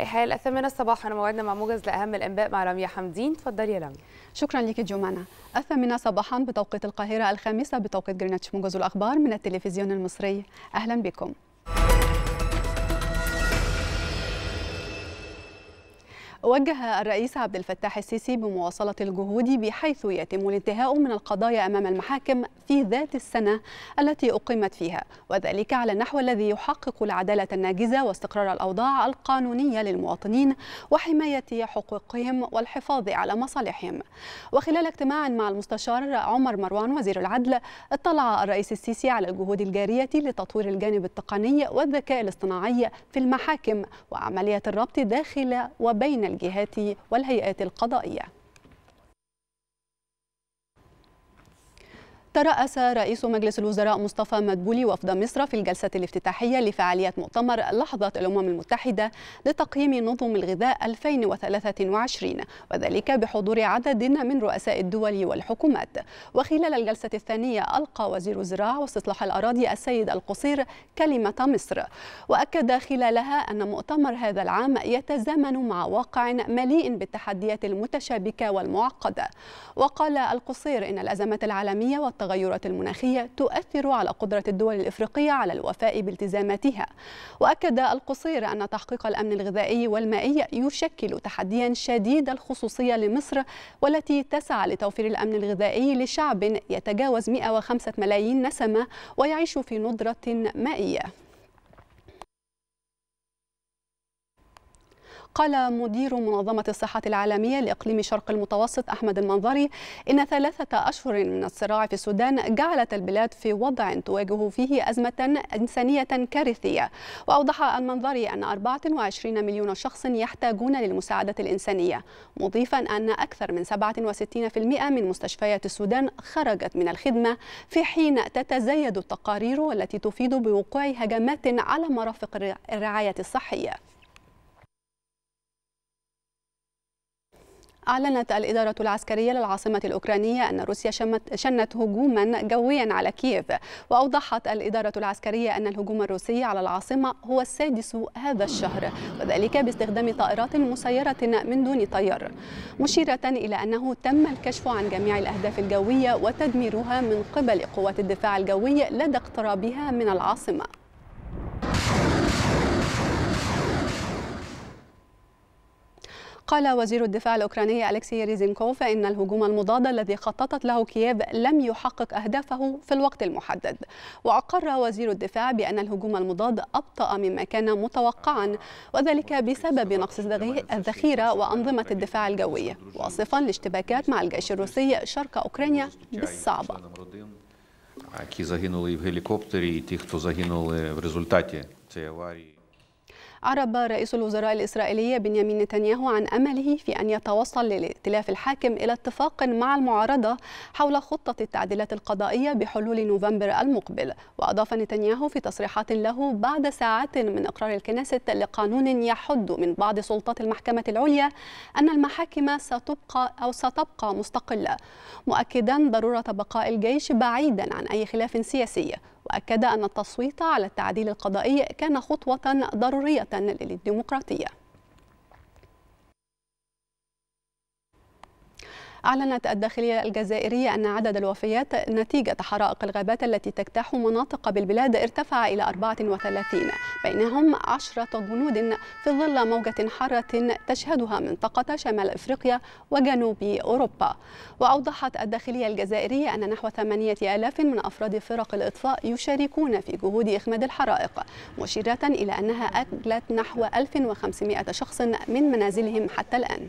أي حال الثامنة صباحا موعدنا مع موجز لأهم الأنباء مع رامية حمدين تفضل يا رامية شكرا لك جمانة الثامنة صباحا بتوقيت القاهرة الخامسة بتوقيت جرينتش موجز الأخبار من التلفزيون المصري أهلا بكم وجه الرئيس عبد الفتاح السيسي بمواصلة الجهود بحيث يتم الانتهاء من القضايا أمام المحاكم في ذات السنة التي أقيمت فيها وذلك على النحو الذي يحقق العدالة الناجزة واستقرار الأوضاع القانونية للمواطنين وحماية حقوقهم والحفاظ على مصالحهم وخلال اجتماع مع المستشار عمر مروان وزير العدل اطلع الرئيس السيسي على الجهود الجارية لتطوير الجانب التقني والذكاء الاصطناعي في المحاكم وعملية الربط داخل وبين الجهات والهيئات القضائيه ترأس رئيس مجلس الوزراء مصطفى مدبولي وفد مصر في الجلسة الافتتاحية لفعالية مؤتمر لحظة الأمم المتحدة لتقييم نظم الغذاء 2023 وذلك بحضور عدد من رؤساء الدول والحكومات وخلال الجلسة الثانية ألقى وزير الزراعة واستصلاح الأراضي السيد القصير كلمة مصر وأكد خلالها أن مؤتمر هذا العام يتزامن مع واقع مليء بالتحديات المتشابكة والمعقدة وقال القصير إن الأزمات العالمية التغيرات المناخية تؤثر على قدرة الدول الإفريقية على الوفاء بالتزاماتها وأكد القصير أن تحقيق الأمن الغذائي والمائي يشكل تحديا شديد الخصوصية لمصر والتي تسعى لتوفير الأمن الغذائي لشعب يتجاوز 105 ملايين نسمة ويعيش في ندرة مائية قال مدير منظمة الصحة العالمية لإقليم شرق المتوسط أحمد المنظري إن ثلاثة أشهر من الصراع في السودان جعلت البلاد في وضع تواجه فيه أزمة إنسانية كارثية وأوضح المنظري أن 24 مليون شخص يحتاجون للمساعدة الإنسانية مضيفا أن أكثر من 67% من مستشفيات السودان خرجت من الخدمة في حين تتزايد التقارير والتي تفيد بوقوع هجمات على مرافق الرعاية الصحية أعلنت الإدارة العسكرية للعاصمة الأوكرانية أن روسيا شمت شنت هجوما جويا على كييف وأوضحت الإدارة العسكرية أن الهجوم الروسي على العاصمة هو السادس هذا الشهر وذلك باستخدام طائرات مسيرة من دون طيار مشيرة إلى أنه تم الكشف عن جميع الأهداف الجوية وتدميرها من قبل قوات الدفاع الجوي لدى اقترابها من العاصمة قال وزير الدفاع الأوكراني أليكسي ريزينكوف إن الهجوم المضاد الذي خططت له كييف لم يحقق أهدافه في الوقت المحدد وأقر وزير الدفاع بأن الهجوم المضاد أبطأ مما كان متوقعا وذلك بسبب نقص الذخيرة وأنظمة الدفاع الجوي واصفا الاشتباكات مع الجيش الروسي شرق أوكرانيا بالصعبة які загинули в гелікоптері, і ті, хто загинули в результаті цієї аварії. أعرب رئيس الوزراء الإسرائيلي بنيامين نتنياهو عن أمله في أن يتوصل للائتلاف الحاكم إلى اتفاق مع المعارضة حول خطة التعديلات القضائية بحلول نوفمبر المقبل وأضاف نتنياهو في تصريحات له بعد ساعات من إقرار الكنيسة لقانون يحد من بعض سلطات المحكمة العليا أن المحاكم ستبقى أو ستبقى مستقلة مؤكدا ضرورة بقاء الجيش بعيدا عن أي خلاف سياسي وأكد أن التصويت على التعديل القضائي كان خطوة ضرورية للديمقراطية أعلنت الداخلية الجزائرية أن عدد الوفيات نتيجة حرائق الغابات التي تجتاح مناطق بالبلاد ارتفع إلى 34 بينهم 10 جنود في ظل موجة حارة تشهدها منطقة شمال إفريقيا وجنوب أوروبا وأوضحت الداخلية الجزائرية أن نحو 8000 من أفراد فرق الإطفاء يشاركون في جهود إخماد الحرائق مشيرة إلى أنها أجلت نحو 1500 شخص من منازلهم حتى الآن